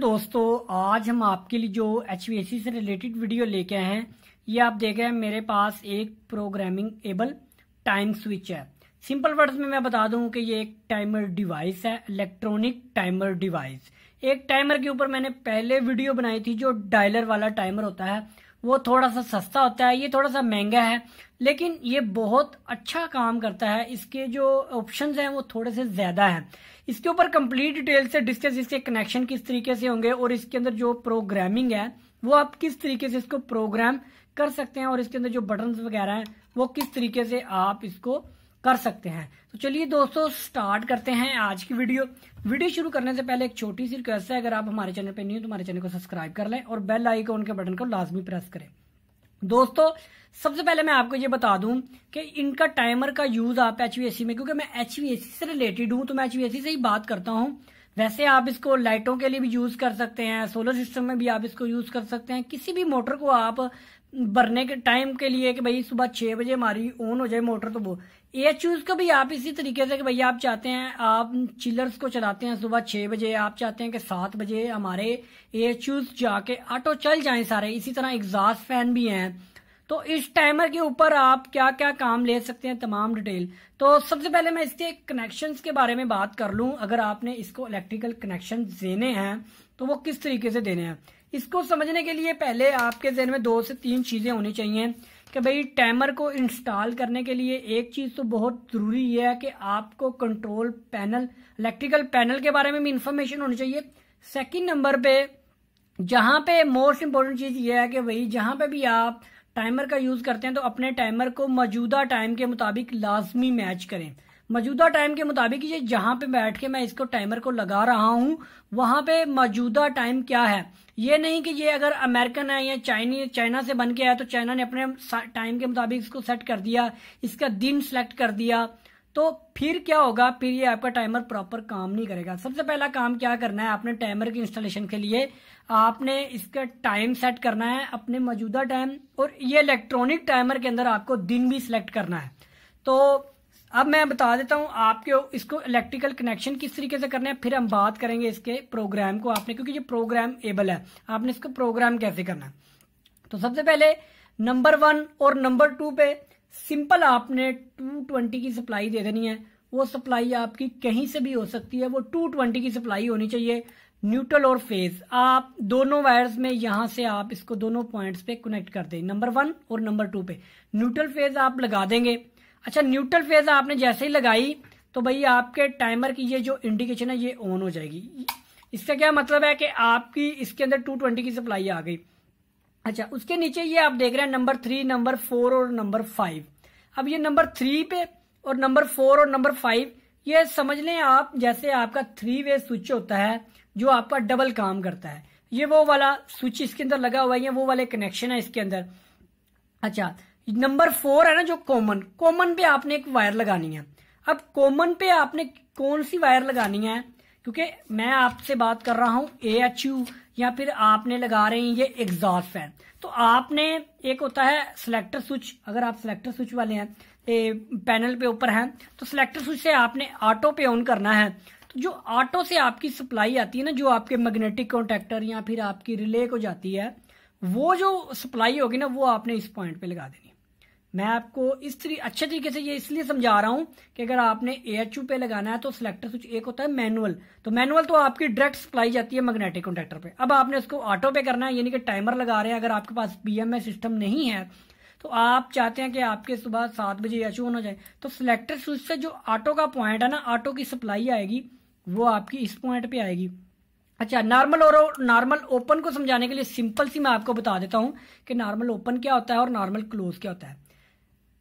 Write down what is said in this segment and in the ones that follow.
दोस्तों आज हम आपके लिए जो एच से रिलेटेड वीडियो लेके आए हैं ये आप देख रहे हैं मेरे पास एक प्रोग्रामिंग एबल टाइम स्विच है सिंपल वर्ड्स में मैं बता दूं कि ये एक टाइमर डिवाइस है इलेक्ट्रॉनिक टाइमर डिवाइस एक टाइमर के ऊपर मैंने पहले वीडियो बनाई थी जो डायलर वाला टाइमर होता है वो थोड़ा सा सस्ता होता है ये थोड़ा सा महंगा है लेकिन ये बहुत अच्छा काम करता है इसके जो ऑप्शंस हैं वो थोड़े से ज़्यादा हैं इसके ऊपर कंप्लीट डिटेल से डिस्कस इसके कनेक्शन किस तरीके से होंगे और इसके अंदर जो प्रोग्रामिंग है वो आप किस तरीके से इसको प्रोग्राम कर सकते हैं और इसके अंदर जो बटन वगैरह हैं वो किस तरीके से आप इसको कर सकते हैं तो चलिए दोस्तों स्टार्ट करते हैं आज की वीडियो वीडियो शुरू करने से पहले एक छोटी सी रिक्वेस्ट है अगर आप हमारे चैनल पर नहीं हो तो हमारे चैनल को सब्सक्राइब कर लें और बेल आइकॉन के बटन को लाजमी प्रेस करें दोस्तों सबसे पहले मैं आपको ये बता दूं कि इनका टाइमर का यूज आप एच में क्योंकि मैं एच से रिलेटेड हूं तो मैं एच से ही बात करता हूं वैसे आप इसको लाइटों के लिए भी यूज कर सकते हैं सोलर सिस्टम में भी आप इसको यूज कर सकते हैं किसी भी मोटर को आप भरने के टाइम के लिए कि भाई सुबह छः बजे हमारी ऑन हो जाए मोटर तो वो एच यूज़ को भी आप इसी तरीके से कि भाई आप चाहते हैं आप चिलर्स को चलाते हैं सुबह छः बजे आप चाहते हैं कि सात बजे हमारे एच यूज़ जाके ऑटो चल जाएं सारे इसी तरह एग्जॉस्ट फैन भी हैं तो इस टाइमर के ऊपर आप क्या क्या काम ले सकते हैं तमाम डिटेल तो सबसे पहले मैं इसके कनेक्शन के बारे में बात कर लूँ अगर आपने इसको इलेक्ट्रिकल कनेक्शन देने हैं तो वो किस तरीके से देने हैं इसको समझने के लिए पहले आपके जहन में दो से तीन चीज़ें होनी चाहिए कि भाई टाइमर को इंस्टॉल करने के लिए एक चीज़ तो बहुत ज़रूरी है कि आपको कंट्रोल पैनल इलेक्ट्रिकल पैनल के बारे में भी इंफॉर्मेशन होनी चाहिए सेकंड नंबर पे जहां पे मोस्ट इम्पोर्टेंट चीज़ ये है कि भाई जहां पे भी आप टाइमर का यूज़ करते हैं तो अपने टाइमर को मौजूदा टाइम के मुताबिक लाजमी मैच करें मौजूदा टाइम के मुताबिक ये जहां पे बैठ के मैं इसको टाइमर को लगा रहा हूं वहां पे मौजूदा टाइम क्या है ये नहीं कि ये अगर अमेरिकन है या चाइनी चाइना से बन के आया तो चाइना ने अपने टाइम के मुताबिक इसको सेट कर दिया इसका दिन सेलेक्ट कर दिया तो फिर क्या होगा फिर ये आपका टाइमर प्रॉपर काम नहीं करेगा सबसे पहला काम क्या करना है आपने टाइमर की इंस्टॉलेशन के लिए आपने इसका टाइम सेट करना है अपने मौजूदा टाइम और ये इलेक्ट्रॉनिक टाइमर के अंदर आपको दिन भी सिलेक्ट करना है तो अब मैं बता देता हूं आपके इसको इलेक्ट्रिकल कनेक्शन किस तरीके से करना है फिर हम बात करेंगे इसके प्रोग्राम को आपने क्योंकि ये प्रोग्राम एबल है आपने इसको प्रोग्राम कैसे करना है तो सबसे पहले नंबर वन और नंबर टू पे सिंपल आपने टू ट्वेंटी की सप्लाई दे देनी है वो सप्लाई आपकी कहीं से भी हो सकती है वो टू ट्वेंटी की सप्लाई होनी चाहिए न्यूट्रल और फेज आप दोनों वायर्स में यहां से आप इसको दोनों पॉइंट्स पे कनेक्ट कर दें नंबर वन और नंबर टू पे न्यूट्रल फेज आप लगा देंगे अच्छा न्यूट्रल फेज तो आपने जैसे ही लगाई तो भाई आपके टाइमर की ये जो इंडिकेशन है ये ऑन हो जाएगी इसका क्या मतलब है कि आपकी इसके अंदर 220 की सप्लाई आ गई अच्छा उसके नीचे ये आप देख रहे हैं नंबर थ्री नंबर फोर और नंबर फाइव अब ये नंबर थ्री पे और नंबर फोर और नंबर फाइव ये समझ लें आप जैसे आपका थ्री वे स्विच होता है जो आपका डबल काम करता है ये वो वाला स्विच इसके अंदर लगा हुआ है वो वाले कनेक्शन है इसके अंदर अच्छा नंबर फोर है ना जो कॉमन कॉमन पे आपने एक वायर लगानी है अब कॉमन पे आपने कौन सी वायर लगानी है क्योंकि मैं आपसे बात कर रहा हूं ए एच यू या फिर आपने लगा रहे हैं ये एग्जॉस्ट फैन तो आपने एक होता है सिलेक्टर स्विच अगर आप सिलेक्टर स्विच वाले हैं ए, पैनल पे ऊपर हैं तो सिलेक्टर स्विच से आपने ऑटो पे ऑन करना है तो जो ऑटो से आपकी सप्लाई आती है ना जो आपके मैग्नेटिक कॉन्टेक्टर या फिर आपकी रिले को जाती है वो जो सप्लाई होगी ना वो आपने इस पॉइंट पे लगा देनी मैं आपको इस तरी, अच्छे तरीके से ये इसलिए समझा रहा हूं कि अगर आपने ए एच यू पे लगाना है तो सिलेक्टर स्विच एक होता है मैनुअल तो मैनुअल तो आपकी डायरेक्ट सप्लाई जाती है मैग्नेटिक कॉन्टेक्टर पे अब आपने इसको ऑटो पे करना है यानी कि टाइमर लगा रहे हैं अगर आपके पास ए सिस्टम नहीं है तो आप चाहते हैं कि आपके सुबह सात बजे एच ऑन हो जाए तो सिलेक्टर स्विच से जो ऑटो का पॉइंट है ना ऑटो की सप्लाई आएगी वो आपकी इस पॉइंट पे आएगी अच्छा नॉर्मल और नॉर्मल ओपन को समझाने के लिए सिंपल सी मैं आपको बता देता हूँ कि नॉर्मल ओपन क्या होता है और नॉर्मल क्लोज क्या होता है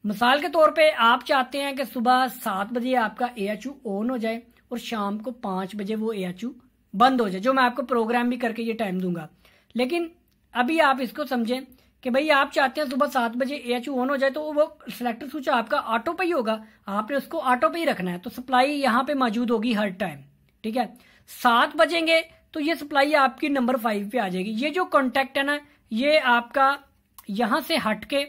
मिसाल के तौर पे आप चाहते हैं कि सुबह सात बजे आपका ए एच ऑन हो जाए और शाम को पांच बजे वो ए बंद हो जाए जो मैं आपको प्रोग्राम भी करके ये टाइम दूंगा लेकिन अभी आप इसको समझें कि भाई आप चाहते हैं सुबह सात बजे ए ऑन हो जाए तो वो सिलेक्टर स्विच आपका ऑटो पे ही होगा आपने उसको ऑटो पे ही रखना है तो सप्लाई यहाँ पे मौजूद होगी हर टाइम ठीक है सात बजेंगे तो ये सप्लाई आपकी नंबर फाइव पे आ जाएगी ये जो कॉन्टेक्ट है ना ये आपका यहां से हटके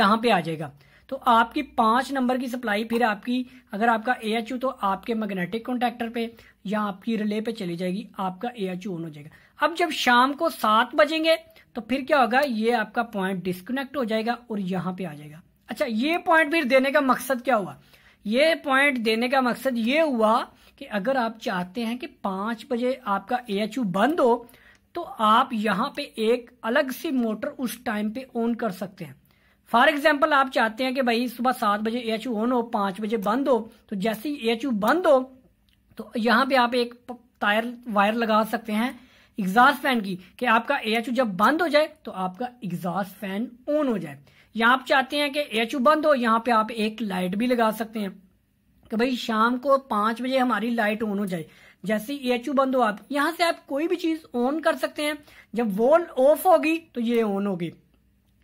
यहां पे आ जाएगा तो आपकी पांच नंबर की सप्लाई फिर आपकी अगर आपका ए तो आपके मैग्नेटिक कॉन्टेक्टर पे या आपकी रिले पे चली जाएगी आपका ए ऑन हो जाएगा अब जब शाम को सात बजेंगे तो फिर क्या होगा ये आपका पॉइंट डिस्कनेक्ट हो जाएगा और यहाँ पे आ जाएगा अच्छा ये पॉइंट फिर देने का मकसद क्या हुआ ये पॉइंट देने का मकसद ये हुआ कि अगर आप चाहते हैं कि पांच बजे आपका ए बंद हो तो आप यहां पे एक अलग सी मोटर उस टाइम पे ऑन कर सकते हैं फॉर एग्जाम्पल आप चाहते हैं कि भाई सुबह सात बजे ए एच यू ऑन हो पांच बजे बंद हो तो जैसे ही ए एच यू बंद हो तो यहाँ पे आप एक टायर वायर लगा सकते हैं एग्जॉस्ट फैन की कि आपका ए एच यू जब बंद हो जाए तो आपका एग्जॉस्ट फैन ऑन हो जाए यहां आप चाहते हैं कि ए एच यू बंद हो यहाँ पे आप एक लाइट भी लगा सकते हैं कि भाई शाम को पांच बजे हमारी लाइट ऑन हो जाए जैसे ही एच बंद हो आप यहाँ से आप कोई भी चीज़ ऑन कर सकते हैं जब वो ऑफ होगी तो ये ऑन होगी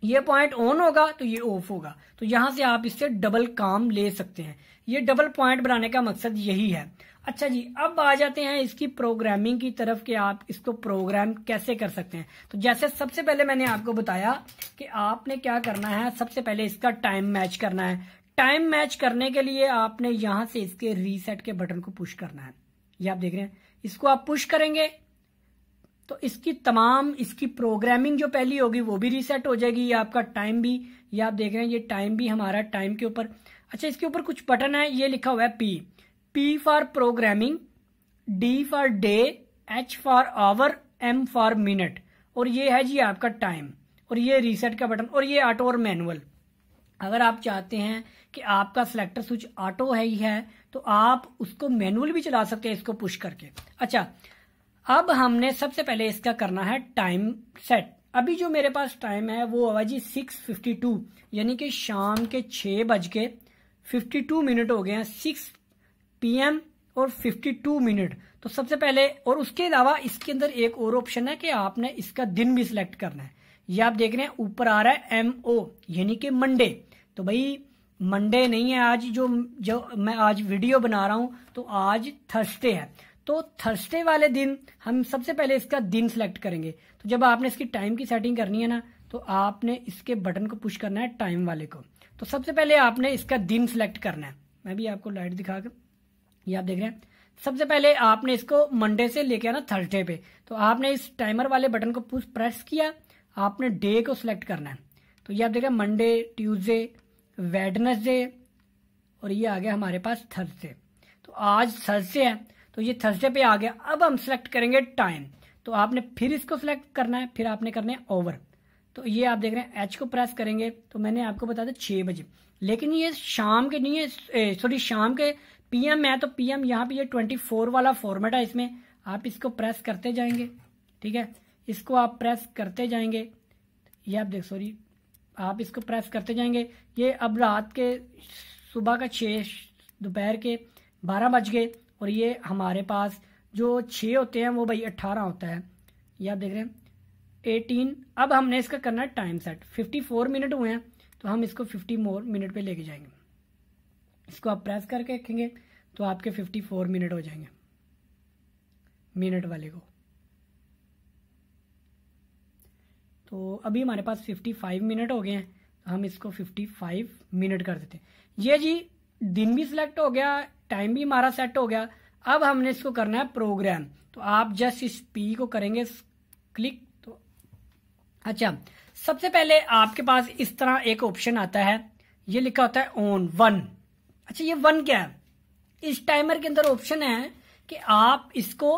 ये पॉइंट ऑन होगा तो ये ऑफ होगा तो यहां से आप इससे डबल काम ले सकते हैं ये डबल पॉइंट बनाने का मकसद यही है अच्छा जी अब आ जाते हैं इसकी प्रोग्रामिंग की तरफ कि आप इसको प्रोग्राम कैसे कर सकते हैं तो जैसे सबसे पहले मैंने आपको बताया कि आपने क्या करना है सबसे पहले इसका टाइम मैच करना है टाइम मैच करने के लिए आपने यहां से इसके रीसेट के बटन को पुश करना है ये आप देख रहे हैं इसको आप पुश करेंगे तो इसकी तमाम इसकी प्रोग्रामिंग जो पहली होगी वो भी रीसेट हो जाएगी या आपका टाइम भी ये आप देख रहे हैं ये टाइम भी हमारा टाइम के ऊपर अच्छा इसके ऊपर कुछ बटन है ये लिखा हुआ है P P for programming D for day H for hour M for minute और ये है जी आपका टाइम और ये रीसेट का बटन और ये ऑटो और मैनुअल अगर आप चाहते हैं कि आपका सिलेक्टर स्विच ऑटो है ही है तो आप उसको मैनुअल भी चला सकते हैं इसको पुश करके अच्छा अब हमने सबसे पहले इसका करना है टाइम सेट अभी जो मेरे पास टाइम है वो हुआ जी सिक्स फिफ्टी टू यानी कि शाम के छह बज के फिफ्टी टू मिनट हो गए हैं सिक्स पी एम और फिफ्टी टू मिनट तो सबसे पहले और उसके अलावा इसके अंदर एक और ऑप्शन है कि आपने इसका दिन भी सिलेक्ट करना है ये आप देख रहे हैं ऊपर आ रहा है एम ओ यानी कि मंडे तो भाई मंडे नहीं है आज जो जो मैं आज वीडियो बना रहा हूँ तो आज थर्सडे है तो थर्सडे वाले दिन हम सबसे पहले इसका दिन सेलेक्ट करेंगे तो जब आपने इसकी टाइम की सेटिंग करनी है ना तो आपने इसके बटन को पुश करना है टाइम वाले को तो सबसे पहले आपने इसका दिन सेलेक्ट करना है मैं भी आपको लाइट दिखा कर ये आप देख रहे हैं सबसे पहले आपने इसको मंडे से लेके आना थर्सडे पे तो आपने इस टाइमर वाले बटन को पुश प्रेस किया आपने डे को सिलेक्ट करना है तो ये आप देख रहे हैं मंडे ट्यूजडे वेडनेसडे और ये आ गया हमारे पास थर्सडे तो आज थर्सडे है तो ये थर्सडे पे आ गया अब हम सिलेक्ट करेंगे टाइम तो आपने फिर इसको सिलेक्ट करना है फिर आपने करना है ओवर तो ये आप देख रहे हैं एच को प्रेस करेंगे तो मैंने आपको बता दिया छह बजे लेकिन ये शाम के नहीं है सॉरी शाम के पीएम है तो पीएम यहाँ पे ये ट्वेंटी फोर वाला फॉर्मेट है इसमें आप इसको प्रेस करते जाएंगे ठीक है इसको आप प्रेस करते जाएंगे ये आप देख सॉरी आप इसको प्रेस करते जाएंगे ये अब रात के सुबह का छह दोपहर के बारह बज गए और ये हमारे पास जो छः होते हैं वो भाई अट्ठारह होता है ये आप देख रहे हैं एटीन अब हमने इसका करना है time set fifty four minute हुए हैं तो हम इसको फिफ्टी मोर मिनट पे लेके जाएंगे इसको आप प्रेस करके रखेंगे तो आपके फिफ्टी फोर मिनट हो जाएंगे मिनट वाले को तो अभी हमारे पास फिफ्टी फाइव मिनट हो गए हैं तो हम इसको फिफ्टी फाइव मिनट कर देते हैं ये जी दिन भी सिलेक्ट हो गया टाइम भी हमारा सेट हो गया अब हमने इसको करना है प्रोग्राम तो आप जस्ट इस पी को करेंगे क्लिक तो अच्छा सबसे पहले आपके पास इस तरह एक ऑप्शन आता है ये लिखा होता है ओन वन अच्छा ये वन क्या है इस टाइमर के अंदर ऑप्शन है कि आप इसको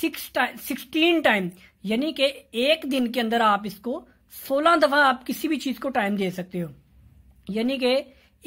सिक्स टाइम सिक्सटीन टाइम यानी कि एक दिन के अंदर आप इसको सोलह दफा आप किसी भी चीज को टाइम दे सकते हो यानी कि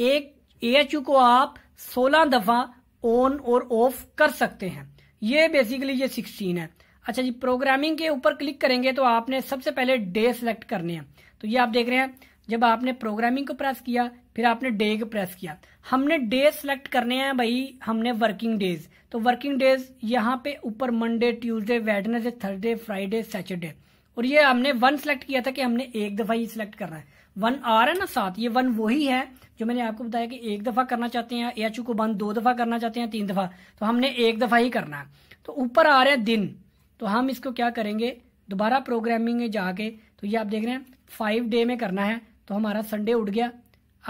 एक एएचयू को आप 16 दफा ऑन और ऑफ कर सकते हैं ये बेसिकली ये 16 है अच्छा जी प्रोग्रामिंग के ऊपर क्लिक करेंगे तो आपने सबसे पहले डे सेलेक्ट करने हैं तो ये आप देख रहे हैं जब आपने प्रोग्रामिंग को प्रेस किया फिर आपने डे को प्रेस किया हमने डे सेलेक्ट करने हैं भाई हमने वर्किंग डेज तो वर्किंग डेज यहाँ पे ऊपर Monday Tuesday Wednesday Thursday Friday Saturday और ये हमने वन सेलेक्ट किया था कि हमने एक दफा ही सिलेक्ट करना है वन आ रहा है ना साथ ये वन वही है जो मैंने आपको बताया कि एक दफा करना चाहते हैं एच को बंद दो दफा करना चाहते हैं तीन दफा तो हमने एक दफा ही करना है तो ऊपर आ रहा है दिन तो हम इसको क्या करेंगे दोबारा प्रोग्रामिंग में जाके तो ये आप देख रहे हैं फाइव डे में करना है तो हमारा संडे उठ गया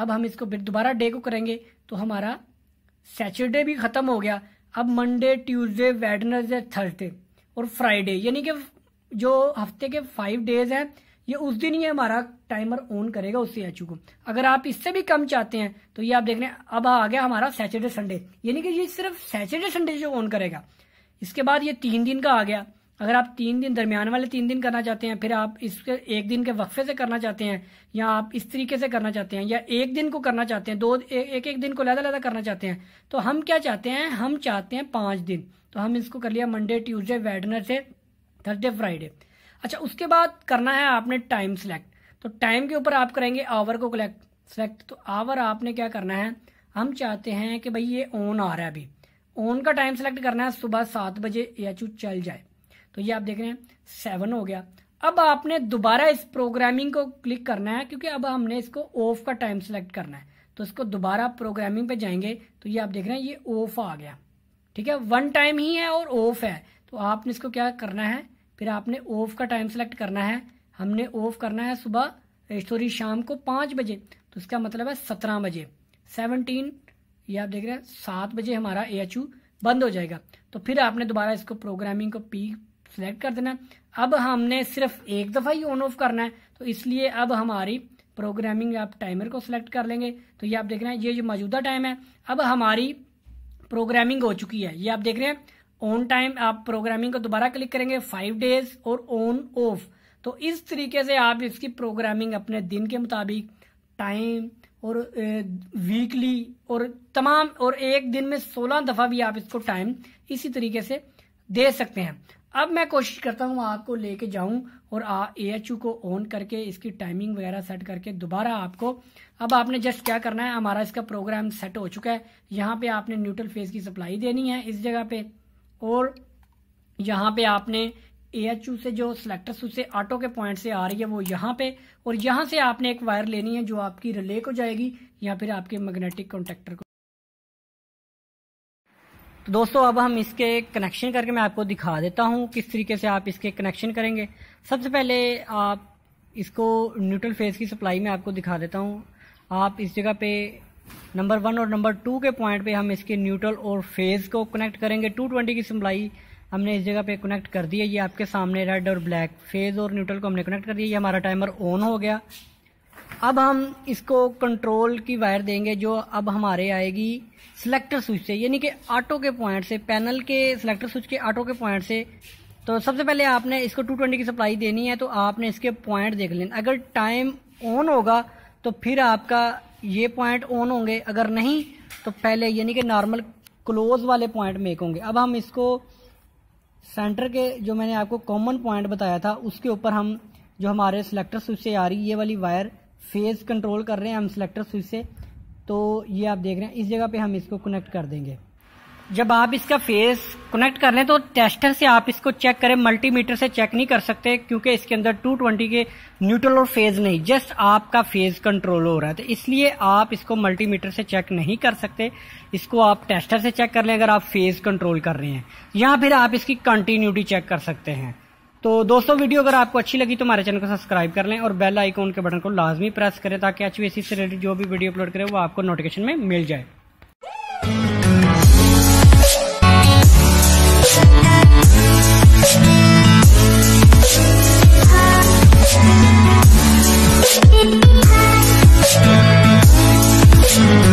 अब हम इसको दोबारा डे को करेंगे तो हमारा सैटरडे भी खत्म हो गया अब मंडे ट्यूसडे वेडनसडे थर्सडे और फ्राइडे यानी कि जो हफ्ते के फाइव डेज है ये उस दिन ही हमारा टाइमर ऑन करेगा उस सी को अगर आप इससे भी कम चाहते हैं तो ये आप देख रहे हैं अब आ गया हमारा सैटरडे संडे यानी कि ये सिर्फ सैटरडे संडे जो ऑन करेगा इसके बाद ये तीन दिन का आ गया अगर आप तीन दिन दरमियान वाले तीन दिन करना चाहते हैं फिर आप इसके एक दिन के वक्फे से करना चाहते हैं या आप इस तरीके से करना चाहते हैं या एक दिन को करना चाहते हैं दो एक एक दिन को लहदा लहदा करना चाहते हैं तो हम क्या चाहते हैं हम चाहते हैं पांच दिन तो हम इसको कर लिया मंडे ट्यूजडे वेडनर से थर्सडे फ्राइडे अच्छा उसके बाद करना है आपने टाइम सेलेक्ट तो टाइम के ऊपर आप करेंगे आवर को कलेक्ट सेलेक्ट तो आवर आपने क्या करना है हम चाहते हैं कि भाई ये ऑन आ रहा है अभी ऑन का टाइम सेलेक्ट करना है सुबह सात बजे या चू चल जाए तो ये आप देख रहे हैं सेवन हो गया अब आपने दोबारा इस प्रोग्रामिंग को क्लिक करना है क्योंकि अब हमने इसको ऑफ का टाइम सेलेक्ट करना है तो इसको दोबारा प्रोग्रामिंग पे जाएंगे तो ये आप देख रहे हैं ये ऑफ आ गया ठीक है वन टाइम ही है और ऑफ है तो आपने इसको क्या करना है फिर आपने ऑफ का टाइम सेलेक्ट करना है हमने ऑफ करना है सुबह सॉरी शाम को पाँच बजे तो इसका मतलब है सत्रह बजे सेवनटीन ये आप देख रहे हैं सात बजे हमारा ए बंद हो जाएगा तो फिर आपने दोबारा इसको प्रोग्रामिंग को पी सेलेक्ट कर देना अब हमने सिर्फ एक दफ़ा ही ऑन ऑफ करना है तो इसलिए अब हमारी प्रोग्रामिंग आप टाइमर को सिलेक्ट कर लेंगे तो ये आप देख रहे हैं ये जो मौजूदा टाइम है अब हमारी प्रोग्रामिंग हो चुकी है ये आप देख रहे हैं ऑन टाइम आप प्रोग्रामिंग को दोबारा क्लिक करेंगे फाइव डेज और ऑन ऑफ तो इस तरीके से आप इसकी प्रोग्रामिंग अपने दिन के मुताबिक टाइम और वीकली और तमाम और एक दिन में सोलह दफ़ा भी आप इसको टाइम इसी तरीके से दे सकते हैं अब मैं कोशिश करता हूँ आपको लेके जाऊं और ए एच यू को ऑन करके इसकी टाइमिंग वगैरह सेट करके दोबारा आपको अब आपने जस्ट क्या करना है हमारा इसका प्रोग्राम सेट हो चुका है यहाँ पे आपने न्यूट्रल फेज की सप्लाई देनी है इस जगह पे और यहाँ पे आपने ए एच यू से जो सिलेक्टर स्विच से ऑटो के पॉइंट से आ रही है वो यहाँ पे और यहाँ से आपने एक वायर लेनी है जो आपकी रिले को जाएगी या फिर आपके मैग्नेटिक कॉन्टेक्टर को तो दोस्तों अब हम इसके कनेक्शन करके मैं आपको दिखा देता हूँ किस तरीके से आप इसके कनेक्शन करेंगे सबसे पहले आप इसको न्यूट्रल फेज की सप्लाई में आपको दिखा देता हूँ आप इस जगह पे नंबर वन और नंबर टू के पॉइंट पे हम इसके न्यूट्रल और फेज को कनेक्ट करेंगे टू ट्वेंटी की सप्लाई हमने इस जगह पे कनेक्ट कर दी है ये आपके सामने रेड और ब्लैक फेज और न्यूट्रल को हमने कनेक्ट कर दिया ये हमारा टाइमर ऑन हो गया अब हम इसको कंट्रोल की वायर देंगे जो अब हमारे आएगी सिलेक्टर स्विच से यानी कि ऑटो के पॉइंट से पैनल के सिलेक्टर स्विच के ऑटो के पॉइंट से तो सबसे पहले आपने इसको 220 की सप्लाई देनी है तो आपने इसके पॉइंट देख लेना अगर टाइम ऑन होगा तो फिर आपका ये पॉइंट ऑन होंगे अगर नहीं तो पहले यानी कि नॉर्मल क्लोज वाले पॉइंट मेक होंगे अब हम इसको सेंटर के जो मैंने आपको कॉमन पॉइंट बताया था उसके ऊपर हम जो हमारे सिलेक्टर स्विच से आ रही ये वाली वायर फेज कंट्रोल कर रहे हैं हम सिलेक्टर स्विच से तो ये आप देख रहे हैं इस जगह पे हम इसको कनेक्ट कर देंगे जब आप इसका फेज कनेक्ट कर लें तो टेस्टर से आप इसको चेक करें मल्टीमीटर से चेक नहीं कर सकते क्योंकि इसके अंदर 220 के न्यूट्रल और फेज नहीं जस्ट आपका फेज कंट्रोल हो रहा है तो इसलिए आप इसको मल्टीमीटर से चेक नहीं कर सकते इसको आप टेस्टर से चेक कर लें अगर आप फेज कंट्रोल कर रहे हैं या फिर आप इसकी कंटिन्यूटी चेक कर सकते हैं तो दोस्तों वीडियो अगर आपको अच्छी लगी तो हमारे चैनल को सब्सक्राइब कर लें और बेल आइकॉन के बटन को लाजमी प्रेस करें ताकि एच से रिलेटेड जो भी वीडियो अपलोड करें वो आपको नोटिफिकेशन में मिल जाए Thank